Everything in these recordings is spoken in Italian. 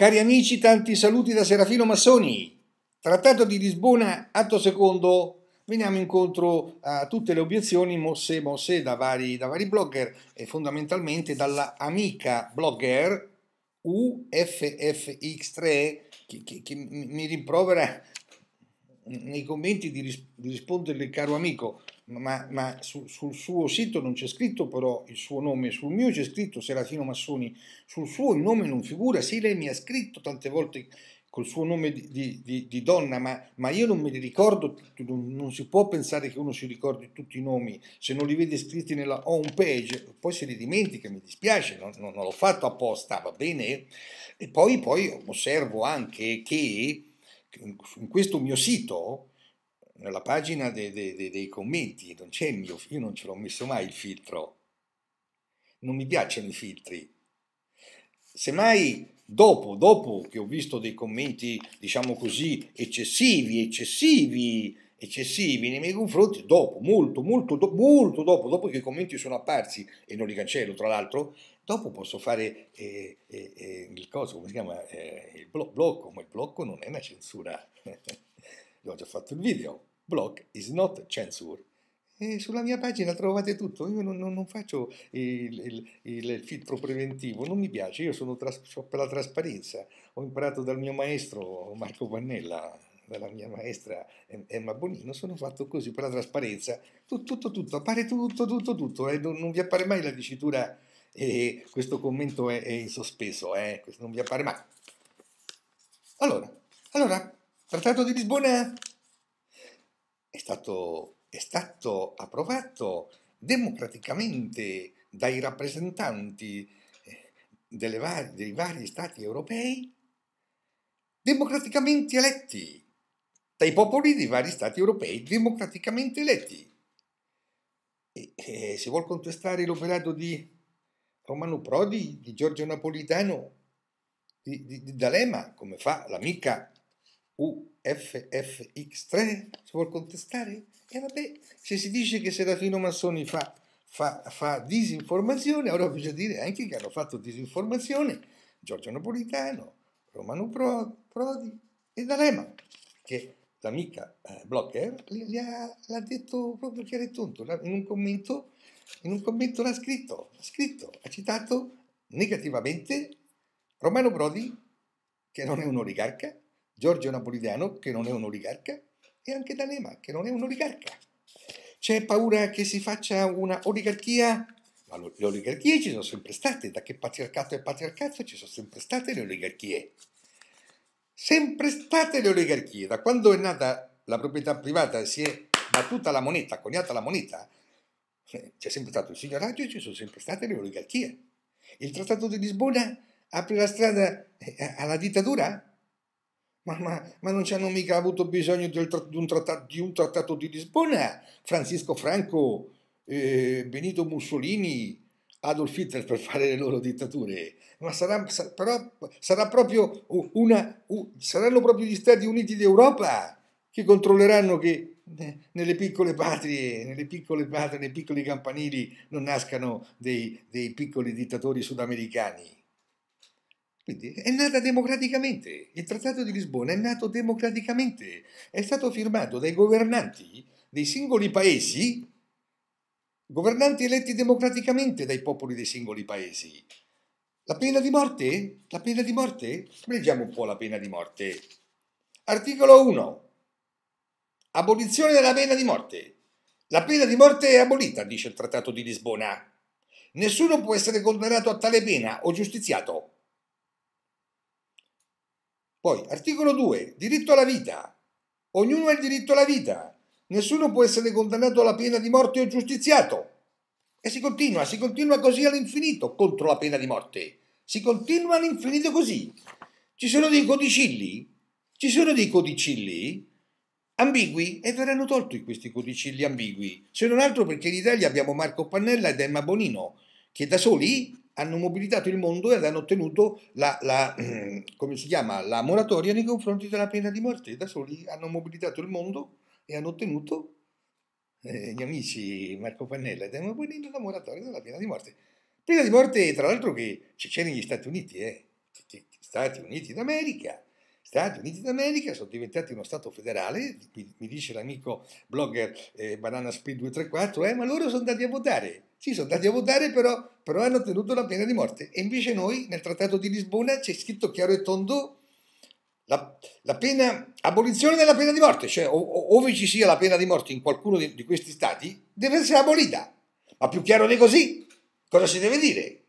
Cari amici, tanti saluti da Serafino Massoni. Trattato di Lisbona, atto secondo, veniamo incontro a tutte le obiezioni mosse, mosse da, vari, da vari blogger e fondamentalmente dalla amica blogger UFFX3 che, che, che mi rimprovera nei commenti di, ris- di risponderle caro amico ma, ma su, sul suo sito non c'è scritto però il suo nome, sul mio c'è scritto Serafino Massoni, sul suo il nome non figura, sì lei mi ha scritto tante volte col suo nome di, di, di donna, ma, ma, io non me li ricordo, non, non, si può pensare che uno si ricordi tutti i nomi se non li vede scritti nella home page, poi se li dimentica, mi dispiace, non, non, non l'ho fatto apposta, va bene? E poi, poi osservo anche che in questo mio sito nella pagina dei, dei, dei commenti non c'è il mio, io non ce l'ho messo mai il filtro, non mi piacciono i filtri. Semmai dopo, dopo che ho visto dei commenti, diciamo così, eccessivi, eccessivi, eccessivi nei miei confronti, dopo, molto, molto, do, molto dopo, dopo che i commenti sono apparsi e non li cancello, tra l'altro, dopo posso fare eh, eh, eh, il coso, come si chiama, eh, il blo blocco, ma il blocco non è una censura. ho già fatto il video, blog is not censure. E sulla mia pagina trovate tutto, io non, non, non faccio il, il, il, filtro preventivo, non mi piace, io sono tras- per la trasparenza, ho imparato dal mio maestro Marco Pannella, dalla mia maestra Emma Bonino, sono fatto così per la trasparenza, tutto, tutto, tutto appare tutto, tutto, tutto, eh? non, non, vi appare mai la dicitura, eh, questo commento è, è in sospeso, eh? non vi appare mai. Allora, allora, Trattato di Lisbona è stato, è stato approvato democraticamente dai rappresentanti eh, var- dei vari stati europei, democraticamente eletti, dai popoli dei vari stati europei democraticamente eletti. E, e se vuol contestare l'operato di Romano Prodi, di Giorgio Napolitano, di, di, di D'Alema, come fa l'amica UFFX3 si vuole contestare? E vabbè, se si dice che Serafino Massoni fa, fa, fa disinformazione, allora bisogna dire anche che hanno fatto disinformazione Giorgio Napolitano, Romano Prodi e D'Alema, che l'amica eh, Blocker l'ha detto proprio chiaro e tonto, in un commento, in un commento l'ha scritto, l'ha scritto, ha citato negativamente Romano Prodi, che non è un oligarca, Giorgio Napolitano, che non è un oligarca, e anche D'Alema, che non è un oligarca. C'è paura che si faccia una oligarchia? Ma le oligarchie ci sono sempre state, da che patriarcato è patriarcato ci sono sempre state le oligarchie. Sempre state le oligarchie, da quando è nata la proprietà privata si è battuta la moneta, coniata la moneta, eh, c'è sempre stato il signoraggio e ci sono sempre state le oligarchie. Il Trattato di Lisbona apre la strada eh, alla dittatura? Ma, ma, ma, non ci hanno mica avuto bisogno del, di, un trattato, di, un trattato, di Lisbona. Francisco Franco, eh, Benito Mussolini, Adolf Hitler per fare le loro dittature. Ma sarà, sa, però, sarà proprio una, uh, saranno proprio gli Stati Uniti d'Europa che controlleranno che eh, nelle piccole patrie, nelle piccole patrie, nei piccoli campanili non nascano dei, dei piccoli dittatori sudamericani. Quindi è nata democraticamente, il Trattato di Lisbona è nato democraticamente, è stato firmato dai governanti dei singoli paesi, governanti eletti democraticamente dai popoli dei singoli paesi. La pena di morte? La pena di morte? Leggiamo un po' la pena di morte. Articolo 1. Abolizione della pena di morte. La pena di morte è abolita, dice il Trattato di Lisbona. Nessuno può essere condannato a tale pena o giustiziato poi, articolo 2, diritto alla vita. Ognuno ha il diritto alla vita. Nessuno può essere condannato alla pena di morte o giustiziato. E si continua, si continua così all'infinito contro la pena di morte. Si continua all'infinito così. Ci sono dei codicilli, ci sono dei codicilli ambigui e verranno tolti questi codicilli ambigui, se non altro perché in Italia abbiamo Marco Pannella ed Emma Bonino, che da soli hanno mobilitato il mondo ed hanno ottenuto la, la, chiama, la moratoria nei confronti della pena di morte. Da soli hanno mobilitato il mondo e hanno ottenuto eh, gli amici Marco Pannella e hanno abolito la moratoria della pena di morte. Pena di morte, tra l'altro, che c'è negli Stati Uniti, eh? Stati Uniti d'America, Stati Uniti d'America sono diventati uno Stato federale, mi, dice l'amico blogger eh, Banana Speed 234, eh, ma loro sono andati a votare. Sì, sono andati a votare, però, però hanno ottenuto la pena di morte. E invece noi, nel Trattato di Lisbona, c'è scritto chiaro e tondo la, la, pena, abolizione della pena di morte, cioè ove ci sia la pena di morte in qualcuno di, di questi Stati, deve essere abolita. Ma più chiaro di così, cosa si deve dire?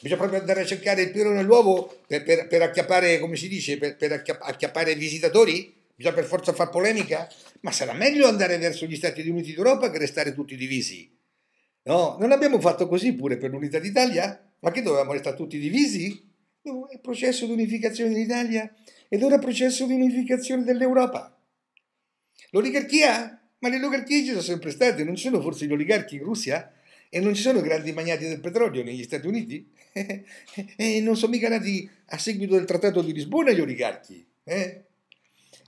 bisogna proprio andare a cercare il pelo nell'uovo per, per, per acchiappare, come si dice, per, per acchiappare i visitatori? Bisogna per forza far polemica? Ma sarà meglio andare verso gli Stati Uniti d'Europa che restare tutti divisi? No, non abbiamo fatto così pure per l'unità d'Italia? Ma che dovevamo restare tutti divisi? No, è processo di unificazione dell'Italia ed ora processo di unificazione dell'Europa. L'oligarchia? Ma le oligarchie ci sono sempre state, non ci sono forse gli oligarchi in Russia? E non ci sono grandi magnati del petrolio negli Stati Uniti? e non sono mica nati a seguito del trattato di Lisbona gli oligarchi. Eh?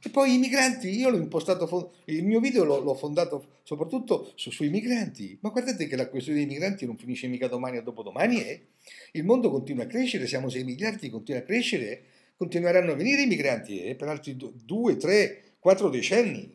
E poi i migranti, io l'ho impostato, il mio video l'ho, fondato soprattutto su, sui migranti, ma guardate che la questione dei migranti non finisce mica domani o dopodomani, eh? il mondo continua a crescere, siamo 6 miliardi, continua a crescere, continueranno a venire i migranti eh? per altri 2, 3, 4 decenni.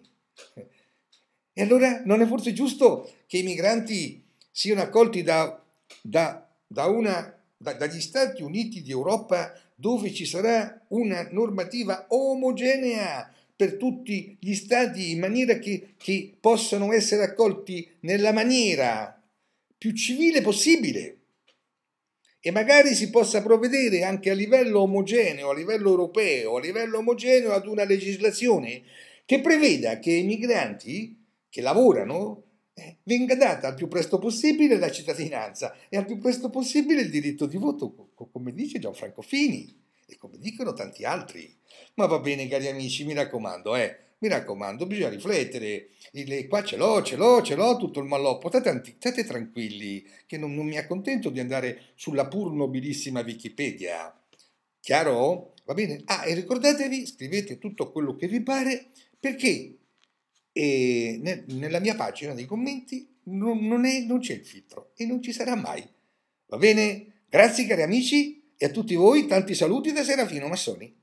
E allora non è forse giusto che i migranti siano accolti da, da, da una da, dagli Stati Uniti d'Europa dove ci sarà una normativa omogenea per tutti gli stati in maniera che, che possano essere accolti nella maniera più civile possibile e magari si possa provvedere anche a livello omogeneo, a livello europeo, a livello omogeneo ad una legislazione che preveda che i migranti che lavorano venga data al più presto possibile la cittadinanza e al più presto possibile il diritto di voto, come dice Gianfranco Fini e come dicono tanti altri. Ma va bene, cari amici, mi raccomando, eh, mi raccomando, bisogna riflettere. Il, qua ce l'ho, ce l'ho, ce l'ho tutto il malloppo. State, state tranquilli, che non, non, mi accontento di andare sulla pur nobilissima Wikipedia. Chiaro? Va bene? Ah, e ricordatevi, scrivete tutto quello che vi pare, perché e ne, nella mia pagina dei commenti non, non, è, non c'è il filtro e non ci sarà mai. Va bene? Grazie cari amici e a tutti voi tanti saluti da Serafino Massoni.